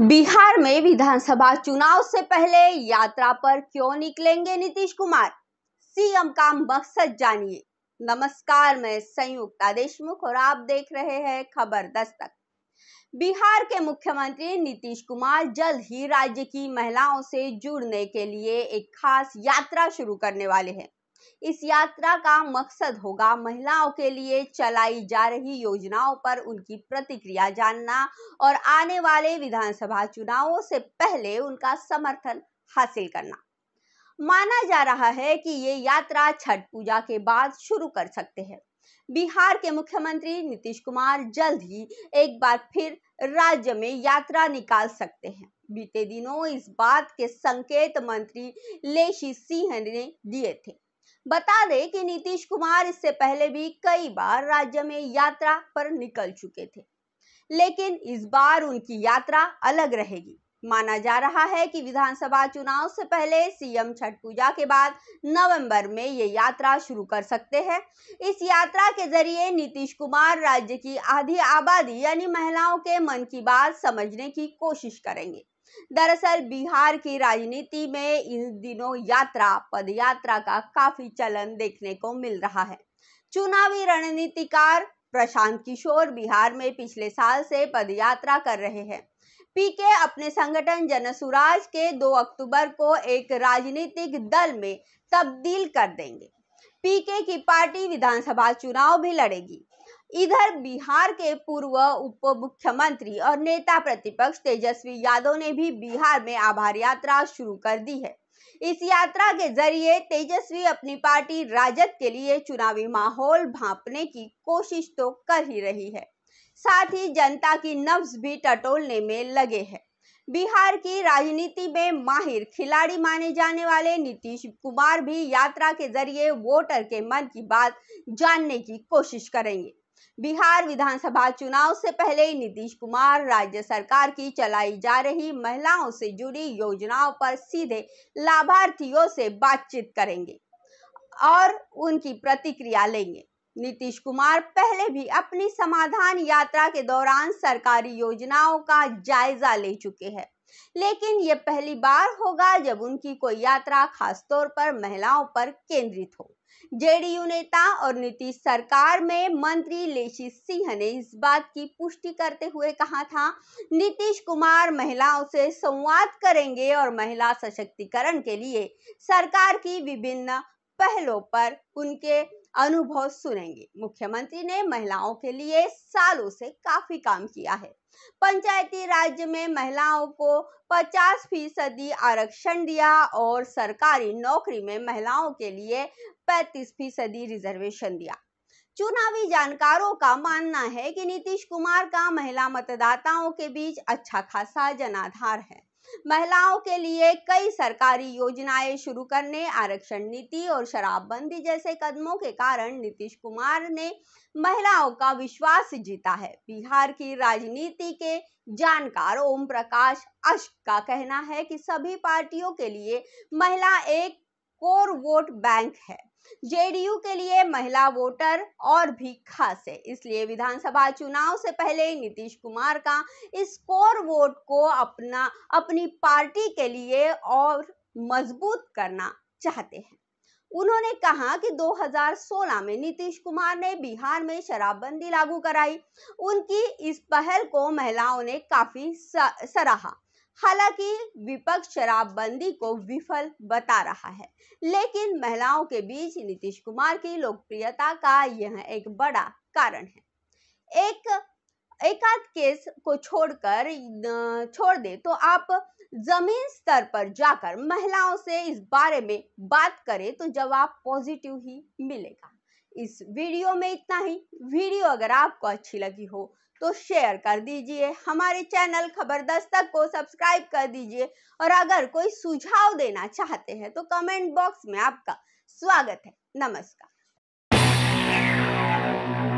बिहार में विधानसभा चुनाव से पहले यात्रा पर क्यों निकलेंगे नीतीश कुमार सीएम का मकसद जानिए नमस्कार मैं संयुक्ता देशमुख और आप देख रहे हैं खबर दस्तक बिहार के मुख्यमंत्री नीतीश कुमार जल्द ही राज्य की महिलाओं से जुड़ने के लिए एक खास यात्रा शुरू करने वाले हैं इस यात्रा का मकसद होगा महिलाओं के लिए चलाई जा रही योजनाओं पर उनकी प्रतिक्रिया जानना और आने वाले विधानसभा चुनावों से पहले उनका समर्थन हासिल करना माना जा रहा है कि ये यात्रा छठ पूजा के बाद शुरू कर सकते हैं बिहार के मुख्यमंत्री नीतीश कुमार जल्द ही एक बार फिर राज्य में यात्रा निकाल सकते हैं बीते दिनों इस बात के संकेत मंत्री लेशी सिंह ने दिए थे बता दें कि नीतीश कुमार इससे पहले भी कई बार राज्य में यात्रा पर निकल चुके थे लेकिन इस बार उनकी यात्रा अलग रहेगी माना जा रहा है कि विधानसभा चुनाव से पहले सीएम छठ पूजा के बाद नवंबर में ये यात्रा शुरू कर सकते हैं इस यात्रा के जरिए नीतीश कुमार राज्य की आधी आबादी यानी महिलाओं के मन की बात समझने की कोशिश करेंगे दरअसल बिहार की राजनीति में इन दिनों यात्रा पदयात्रा का काफी चलन देखने को मिल रहा है चुनावी रणनीतिकार प्रशांत किशोर बिहार में पिछले साल से पदयात्रा कर रहे हैं पीके अपने संगठन जनसुराज के 2 अक्टूबर को एक राजनीतिक दल में तब्दील कर देंगे पीके की पार्टी विधानसभा चुनाव भी लड़ेगी इधर बिहार के पूर्व उप मुख्यमंत्री और नेता प्रतिपक्ष तेजस्वी यादव ने भी बिहार में आभार यात्रा शुरू कर दी है इस यात्रा के जरिए तेजस्वी अपनी पार्टी राजद के लिए चुनावी माहौल भापने की कोशिश तो कर ही रही है साथ ही जनता की नब्ज भी टटोलने में लगे हैं बिहार की राजनीति में माहिर खिलाड़ी माने जाने वाले नीतीश कुमार भी यात्रा के जरिए वोटर के मन की बात जानने की कोशिश करेंगे बिहार विधानसभा चुनाव से पहले नीतीश कुमार राज्य सरकार की चलाई जा रही महिलाओं से जुड़ी योजनाओं पर सीधे लाभार्थियों से बातचीत करेंगे और उनकी प्रतिक्रिया लेंगे नीतीश कुमार पहले भी अपनी समाधान यात्रा के दौरान सरकारी योजनाओं का जायजा ले चुके हैं लेकिन ये पहली बार होगा जब उनकी कोई यात्रा खासतौर पर महिलाओं पर केंद्रित हो जेडीयू नेता और नीतीश सरकार में मंत्री लेशी सिंह ने इस बात की पुष्टि करते हुए कहा था नीतीश कुमार महिलाओं से संवाद करेंगे और महिला सशक्तिकरण के लिए सरकार की विभिन्न पहलों पर उनके अनुभव सुनेंगे मुख्यमंत्री ने महिलाओं के लिए सालों से काफी काम किया है पंचायती राज्य में महिलाओं को 50 फीसदी आरक्षण दिया और सरकारी नौकरी में महिलाओं के लिए 35 फीसदी रिजर्वेशन दिया चुनावी जानकारों का मानना है कि नीतीश कुमार का महिला मतदाताओं के बीच अच्छा खासा जनाधार है महिलाओं के लिए कई सरकारी योजनाएं शुरू करने आरक्षण नीति और शराबबंदी जैसे कदमों के कारण नीतीश कुमार ने महिलाओं का विश्वास जीता है बिहार की राजनीति के जानकार ओम प्रकाश अश्क का कहना है कि सभी पार्टियों के लिए महिला एक कोर वोट बैंक है जेडीयू के लिए महिला वोटर और भी खास है इसलिए विधानसभा चुनाव से पहले नीतीश कुमार का कोर वोट को अपना अपनी पार्टी के लिए और मजबूत करना चाहते हैं उन्होंने कहा कि 2016 में नीतीश कुमार ने बिहार में शराबबंदी लागू कराई उनकी इस पहल को महिलाओं ने काफी सराहा हालांकि विपक्ष शराबबंदी को विफल बता रहा है लेकिन महिलाओं के बीच नीतीश कुमार की लोकप्रियता का यह एक बड़ा कारण है एक एकाध केस को छोड़कर छोड़ दे तो आप जमीन स्तर पर जाकर महिलाओं से इस बारे में बात करें तो जवाब पॉजिटिव ही मिलेगा इस वीडियो में इतना ही वीडियो अगर आपको अच्छी लगी हो तो शेयर कर दीजिए हमारे चैनल खबर दस्तक को सब्सक्राइब कर दीजिए और अगर कोई सुझाव देना चाहते हैं तो कमेंट बॉक्स में आपका स्वागत है नमस्कार